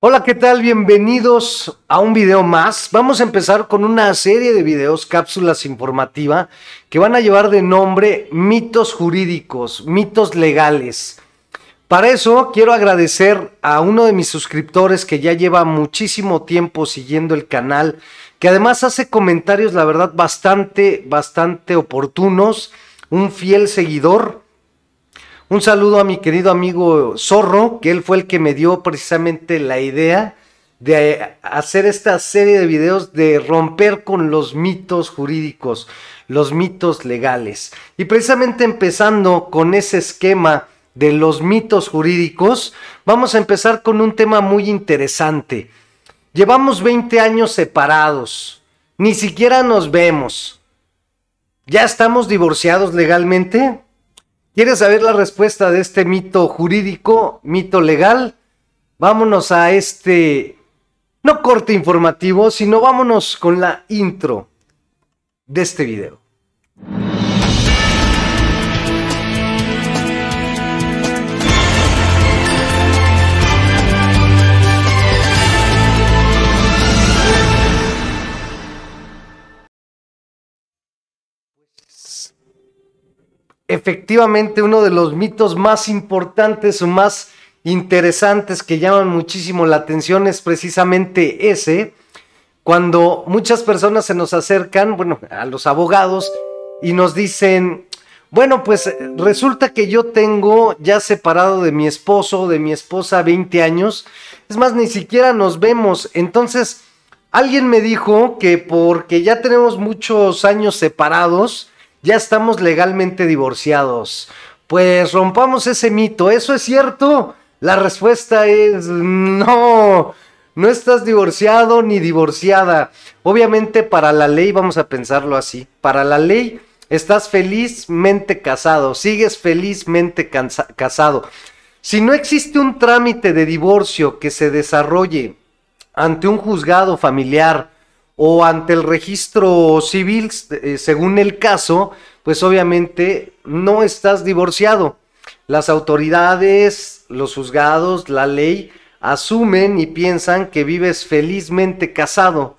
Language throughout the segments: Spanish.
Hola, ¿qué tal? Bienvenidos a un video más. Vamos a empezar con una serie de videos, cápsulas informativa, que van a llevar de nombre mitos jurídicos, mitos legales. Para eso quiero agradecer a uno de mis suscriptores que ya lleva muchísimo tiempo siguiendo el canal, que además hace comentarios, la verdad, bastante, bastante oportunos, un fiel seguidor. Un saludo a mi querido amigo Zorro, que él fue el que me dio precisamente la idea de eh, hacer esta serie de videos de romper con los mitos jurídicos, los mitos legales. Y precisamente empezando con ese esquema de los mitos jurídicos, vamos a empezar con un tema muy interesante. Llevamos 20 años separados, ni siquiera nos vemos. ¿Ya estamos divorciados legalmente? ¿Quieres saber la respuesta de este mito jurídico, mito legal? Vámonos a este, no corte informativo, sino vámonos con la intro de este video. efectivamente uno de los mitos más importantes o más interesantes que llaman muchísimo la atención es precisamente ese, cuando muchas personas se nos acercan, bueno, a los abogados y nos dicen, bueno, pues eh, resulta que yo tengo ya separado de mi esposo de mi esposa 20 años, es más, ni siquiera nos vemos, entonces... Alguien me dijo que porque ya tenemos muchos años separados, ya estamos legalmente divorciados. Pues rompamos ese mito, ¿eso es cierto? La respuesta es mm, no. No estás divorciado ni divorciada. Obviamente para la ley, vamos a pensarlo así, para la ley estás felizmente casado, sigues felizmente casado. Si no existe un trámite de divorcio que se desarrolle ante un juzgado familiar o ante el registro civil, eh, según el caso, pues obviamente no estás divorciado. Las autoridades, los juzgados, la ley asumen y piensan que vives felizmente casado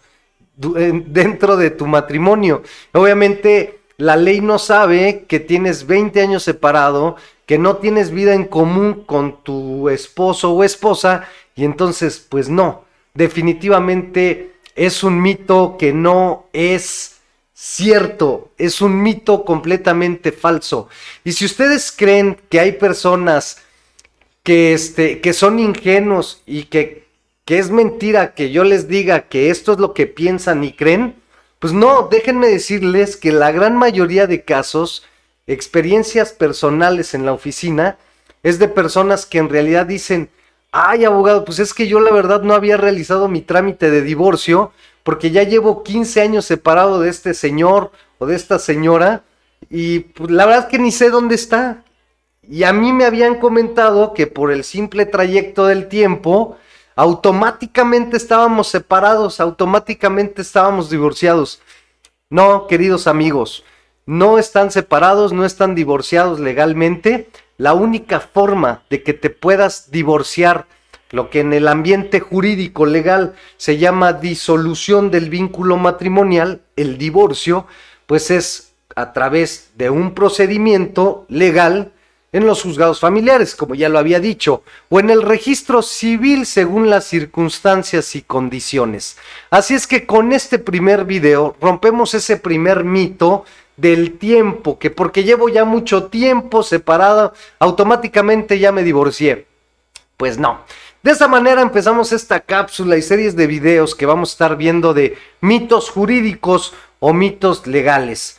eh, dentro de tu matrimonio. Obviamente la ley no sabe que tienes 20 años separado, que no tienes vida en común con tu esposo o esposa y entonces pues no, definitivamente es un mito que no es cierto, es un mito completamente falso. Y si ustedes creen que hay personas que, este, que son ingenuos y que, que es mentira que yo les diga que esto es lo que piensan y creen, pues no, déjenme decirles que la gran mayoría de casos, experiencias personales en la oficina, es de personas que en realidad dicen, Ay, abogado, pues es que yo la verdad no había realizado mi trámite de divorcio porque ya llevo 15 años separado de este señor o de esta señora y pues, la verdad que ni sé dónde está. Y a mí me habían comentado que por el simple trayecto del tiempo, automáticamente estábamos separados, automáticamente estábamos divorciados. No, queridos amigos, no están separados, no están divorciados legalmente la única forma de que te puedas divorciar, lo que en el ambiente jurídico legal se llama disolución del vínculo matrimonial, el divorcio, pues es a través de un procedimiento legal en los juzgados familiares, como ya lo había dicho, o en el registro civil según las circunstancias y condiciones. Así es que con este primer video rompemos ese primer mito del tiempo, que porque llevo ya mucho tiempo separado, automáticamente ya me divorcié. Pues no. De esa manera empezamos esta cápsula y series de videos que vamos a estar viendo de mitos jurídicos o mitos legales.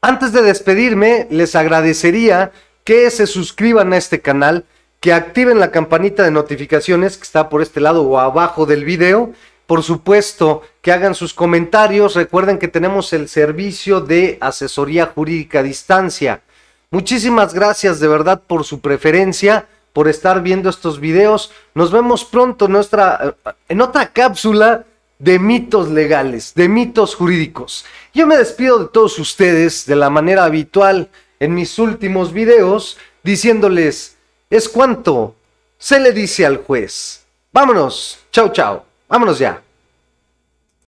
Antes de despedirme, les agradecería que se suscriban a este canal, que activen la campanita de notificaciones que está por este lado o abajo del video por supuesto, que hagan sus comentarios. Recuerden que tenemos el servicio de asesoría jurídica a distancia. Muchísimas gracias de verdad por su preferencia, por estar viendo estos videos. Nos vemos pronto en, eh, en otra cápsula de mitos legales, de mitos jurídicos. Yo me despido de todos ustedes de la manera habitual en mis últimos videos, diciéndoles, es cuanto se le dice al juez. Vámonos, chao chao. Vámonos ya.